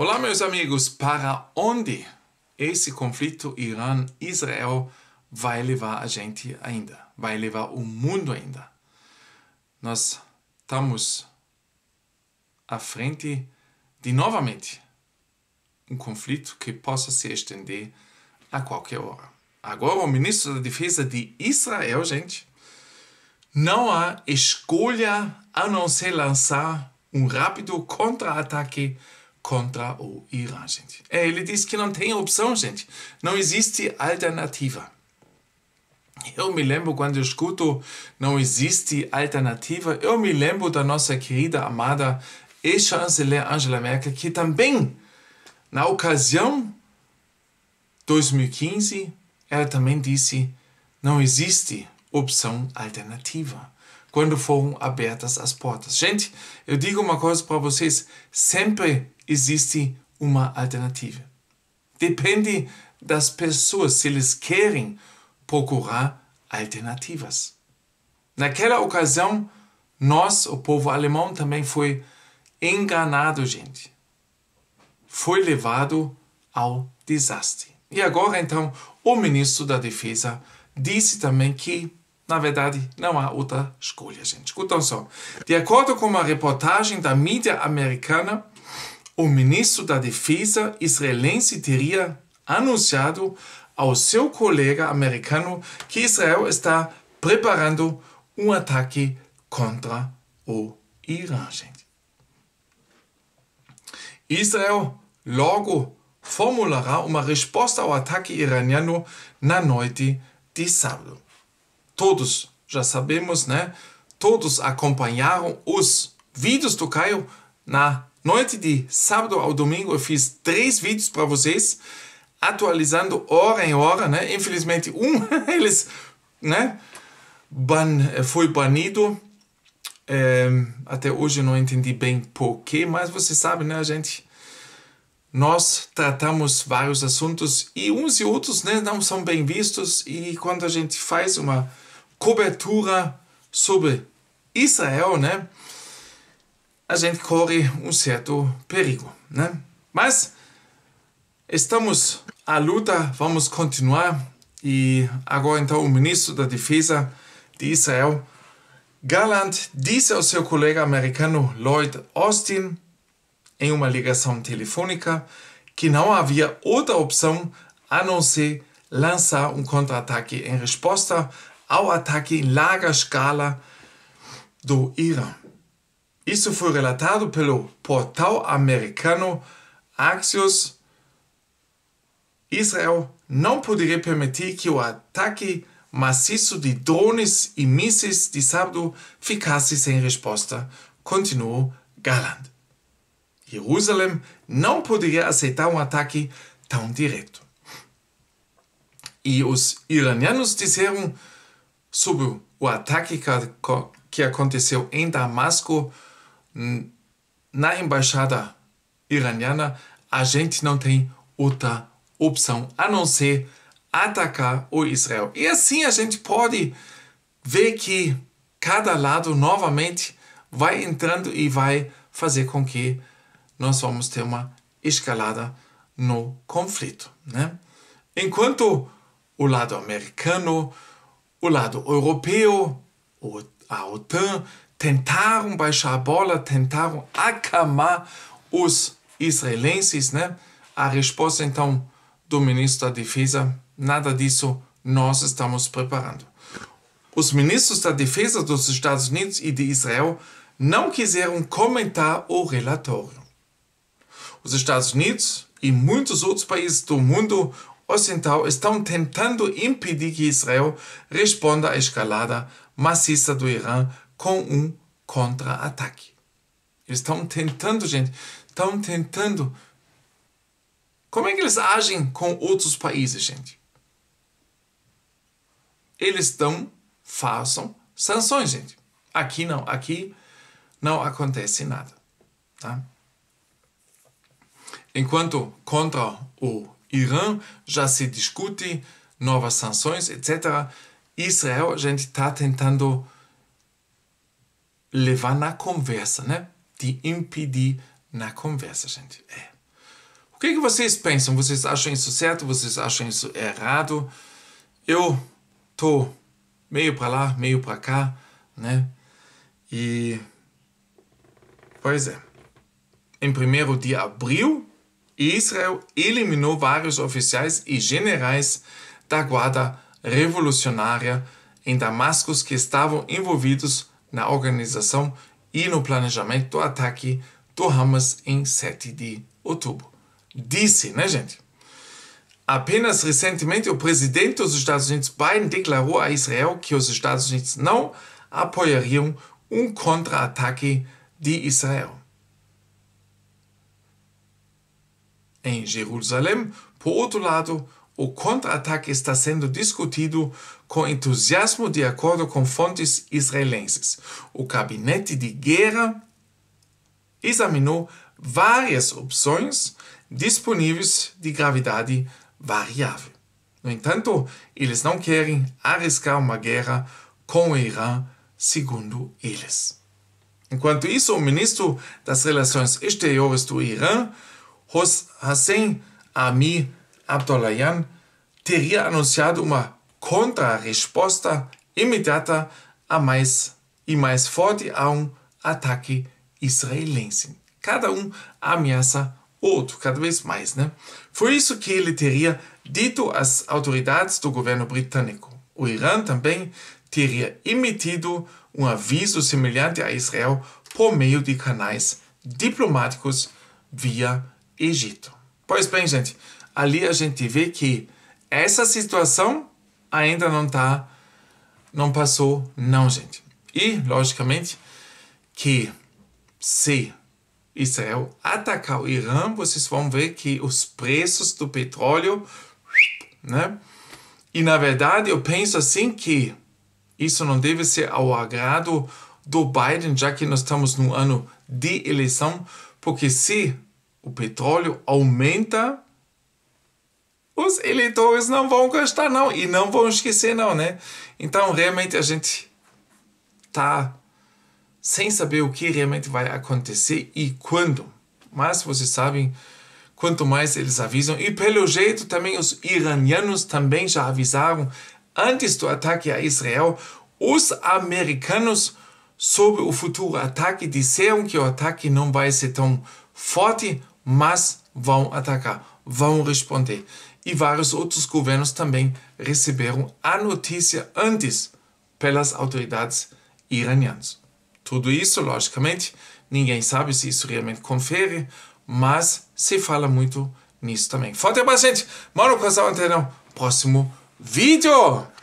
Olá, meus amigos, para onde esse conflito Irã-Israel vai levar a gente ainda? Vai levar o mundo ainda? Nós estamos à frente de novamente um conflito que possa se estender a qualquer hora. Agora, o ministro da Defesa de Israel, gente, não há escolha a não ser lançar um rápido contra-ataque contra o Irã, gente. É, ele diz que não tem opção, gente. Não existe alternativa. Eu me lembro quando eu escuto não existe alternativa, eu me lembro da nossa querida, amada ex-chanceler Angela Merkel, que também, na ocasião 2015, ela também disse não existe opção alternativa quando foram abertas as portas. Gente, eu digo uma coisa para vocês: sempre existe uma alternativa. Depende das pessoas se eles querem procurar alternativas. Naquela ocasião, nós, o povo alemão, também foi enganado, gente. Foi levado ao desastre. E agora, então, o ministro da Defesa disse também que na verdade, não há outra escolha, gente. Escutam só. De acordo com uma reportagem da mídia americana, o ministro da Defesa israelense teria anunciado ao seu colega americano que Israel está preparando um ataque contra o Irã, gente. Israel logo formulará uma resposta ao ataque iraniano na noite de sábado todos já sabemos, né? Todos acompanharam os vídeos do Caio na noite de sábado ao domingo. Eu fiz três vídeos para vocês, atualizando hora em hora, né? Infelizmente, um eles, né? Ban eh, foi banido. É, até hoje eu não entendi bem porquê, mas você sabe, né, gente? Nós tratamos vários assuntos e uns e outros né, não são bem vistos, e quando a gente faz uma cobertura sobre Israel, né? A gente corre um certo perigo, né? Mas estamos à luta, vamos continuar e agora então o ministro da Defesa de Israel, Galant, disse ao seu colega americano Lloyd Austin em uma ligação telefônica que não havia outra opção a não ser lançar um contra-ataque em resposta ao ataque em larga escala do Irã. Isso foi relatado pelo portal americano Axios. Israel não poderia permitir que o ataque maciço de drones e mísseis de sábado ficasse sem resposta, continuou Galland. Jerusalém não poderia aceitar um ataque tão direto. E os iranianos disseram sobre o ataque que aconteceu em Damasco na embaixada iraniana, a gente não tem outra opção a não ser atacar o Israel. E assim a gente pode ver que cada lado novamente vai entrando e vai fazer com que nós vamos ter uma escalada no conflito, né? Enquanto o lado americano o lado europeu, a OTAN, tentaram baixar a bola, tentaram acamar os israelenses, né? A resposta então do ministro da Defesa, nada disso nós estamos preparando. Os ministros da Defesa dos Estados Unidos e de Israel não quiseram comentar o relatório. Os Estados Unidos e muitos outros países do mundo ocidental estão tentando impedir que Israel responda à escalada maciça do Irã com um contra-ataque. Eles estão tentando, gente, estão tentando. Como é que eles agem com outros países, gente? Eles estão, façam sanções, gente. Aqui não, aqui não acontece nada. Tá? Enquanto contra o Irã já se discute novas sanções, etc. Israel, a gente está tentando levar na conversa, né? De impedir na conversa, gente. É. O que, é que vocês pensam? Vocês acham isso certo? Vocês acham isso errado? Eu tô meio para lá, meio para cá, né? E pois é. Em primeiro de abril Israel eliminou vários oficiais e generais da Guarda Revolucionária em Damasco que estavam envolvidos na organização e no planejamento do ataque do Hamas em 7 de outubro. Disse, né, gente? Apenas recentemente, o presidente dos Estados Unidos, Biden, declarou a Israel que os Estados Unidos não apoiariam um contra-ataque de Israel. em Jerusalém. Por outro lado, o contra-ataque está sendo discutido com entusiasmo de acordo com fontes israelenses. O gabinete de guerra examinou várias opções disponíveis de gravidade variável. No entanto, eles não querem arriscar uma guerra com o Irã, segundo eles. Enquanto isso, o ministro das Relações Exteriores do Irã Hossein Ami Abdollahian teria anunciado uma contra-resposta imediata a mais e mais forte a um ataque israelense. Cada um ameaça outro cada vez mais, né? Foi isso que ele teria dito às autoridades do governo britânico. O Irã também teria emitido um aviso semelhante a Israel por meio de canais diplomáticos via Egito. Pois bem, gente, ali a gente vê que essa situação ainda não tá, não passou, não, gente. E, logicamente, que se Israel atacar o Irã, vocês vão ver que os preços do petróleo, né? E na verdade, eu penso assim que isso não deve ser ao agrado do Biden, já que nós estamos no ano de eleição, porque se o petróleo aumenta, os eleitores não vão gastar, não, e não vão esquecer, não, né? Então, realmente, a gente tá sem saber o que realmente vai acontecer e quando. Mas vocês sabem, quanto mais eles avisam, e pelo jeito também os iranianos também já avisaram antes do ataque a Israel, os americanos sobre o futuro ataque disseram que o ataque não vai ser tão forte, mas vão atacar, vão responder. E vários outros governos também receberam a notícia antes pelas autoridades iranianas. Tudo isso, logicamente, ninguém sabe se isso realmente confere, mas se fala muito nisso também. Forte abraço, gente! Mano, até no próximo vídeo!